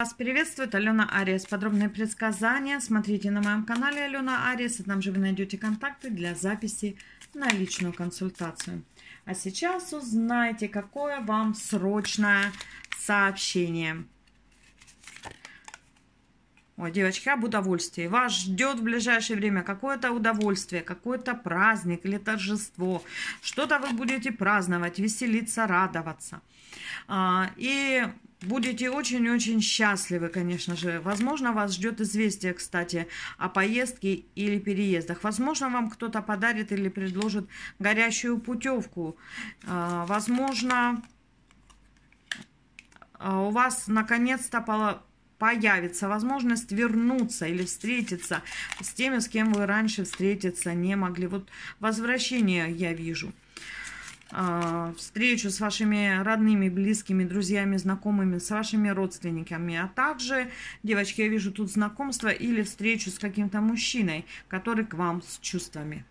Вас приветствует Алена Ариес. Подробные предсказания смотрите на моем канале Алена Ариес. И там же вы найдете контакты для записи на личную консультацию. А сейчас узнайте, какое вам срочное сообщение. Ой, девочки, об удовольствии. Вас ждет в ближайшее время какое-то удовольствие, какой-то праздник или торжество. Что-то вы будете праздновать, веселиться, радоваться. А, и будете очень-очень счастливы, конечно же. Возможно, вас ждет известие, кстати, о поездке или переездах. Возможно, вам кто-то подарит или предложит горящую путевку. А, возможно, а, у вас наконец-то появится возможность вернуться или встретиться с теми, с кем вы раньше встретиться не могли. Вот возвращение я вижу. А, встречу с вашими родными, близкими, друзьями, знакомыми, с вашими родственниками. А также, девочки, я вижу тут знакомство или встречу с каким-то мужчиной, который к вам с чувствами.